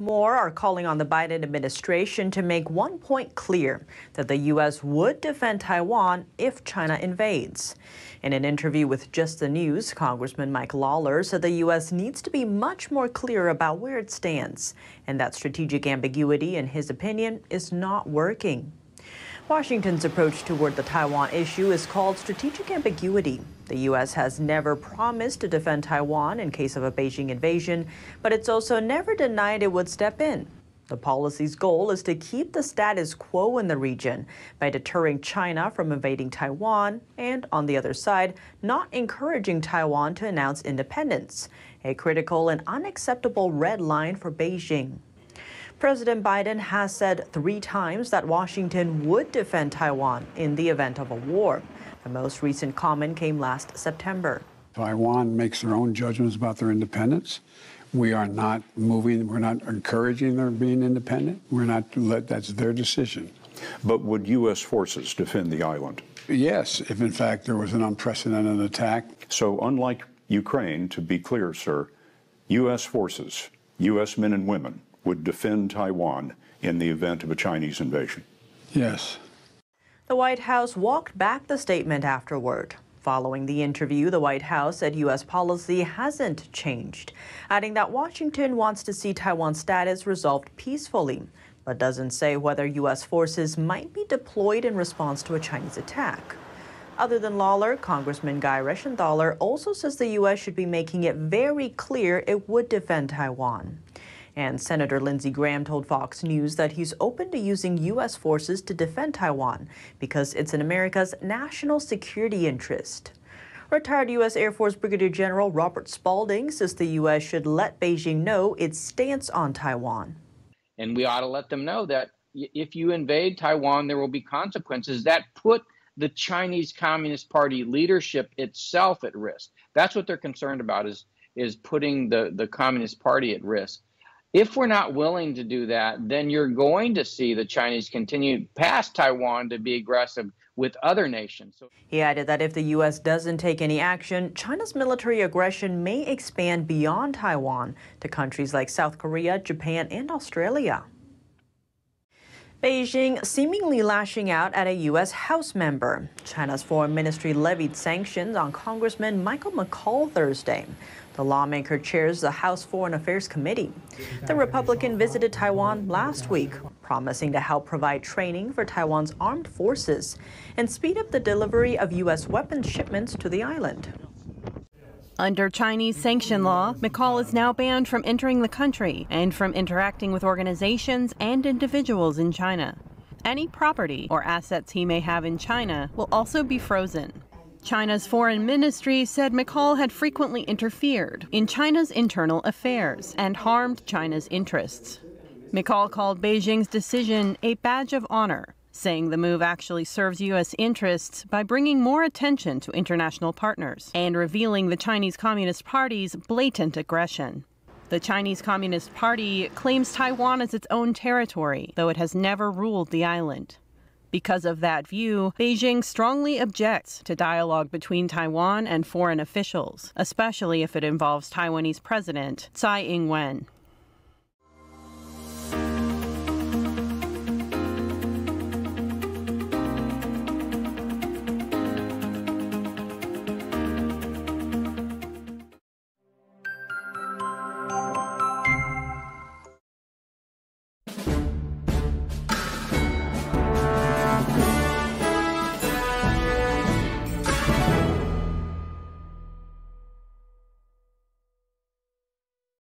More are calling on the Biden administration to make one point clear that the U.S. would defend Taiwan if China invades. In an interview with Just the News, Congressman Mike Lawler said the U.S. needs to be much more clear about where it stands, and that strategic ambiguity, in his opinion, is not working. Washington's approach toward the Taiwan issue is called strategic ambiguity. The U.S. has never promised to defend Taiwan in case of a Beijing invasion, but it's also never denied it would step in. The policy's goal is to keep the status quo in the region by deterring China from invading Taiwan and, on the other side, not encouraging Taiwan to announce independence, a critical and unacceptable red line for Beijing. President Biden has said three times that Washington would defend Taiwan in the event of a war. The most recent comment came last September. Taiwan makes their own judgments about their independence. We are not moving, we're not encouraging their being independent. We're not let, that's their decision. But would U.S. forces defend the island? Yes, if in fact there was an unprecedented attack. So, unlike Ukraine, to be clear, sir, U.S. forces, U.S. men and women, would defend Taiwan in the event of a Chinese invasion. Yes. The White House walked back the statement afterward. Following the interview, the White House said U.S. policy hasn't changed, adding that Washington wants to see Taiwan's status resolved peacefully, but doesn't say whether U.S. forces might be deployed in response to a Chinese attack. Other than Lawler, Congressman Guy Reschenthaler also says the U.S. should be making it very clear it would defend Taiwan. And Senator Lindsey Graham told Fox News that he's open to using U.S. forces to defend Taiwan because it's in America's national security interest. Retired U.S. Air Force Brigadier General Robert Spalding says the U.S. should let Beijing know its stance on Taiwan. And we ought to let them know that if you invade Taiwan, there will be consequences that put the Chinese Communist Party leadership itself at risk. That's what they're concerned about is is putting the, the Communist Party at risk. If we're not willing to do that, then you're going to see the Chinese continue past Taiwan to be aggressive with other nations. So he added that if the U.S. doesn't take any action, China's military aggression may expand beyond Taiwan to countries like South Korea, Japan, and Australia. Beijing seemingly lashing out at a U.S. House member. China's foreign ministry levied sanctions on Congressman Michael McCall Thursday. The lawmaker chairs the House Foreign Affairs Committee. The Republican visited Taiwan last week, promising to help provide training for Taiwan's armed forces and speed up the delivery of U.S. weapons shipments to the island. Under Chinese sanction law, McCall is now banned from entering the country and from interacting with organizations and individuals in China. Any property or assets he may have in China will also be frozen. China's foreign ministry said McCall had frequently interfered in China's internal affairs and harmed China's interests. McCall called Beijing's decision a badge of honor saying the move actually serves U.S. interests by bringing more attention to international partners and revealing the Chinese Communist Party's blatant aggression. The Chinese Communist Party claims Taiwan as its own territory, though it has never ruled the island. Because of that view, Beijing strongly objects to dialogue between Taiwan and foreign officials, especially if it involves Taiwanese President Tsai Ing wen. Bye.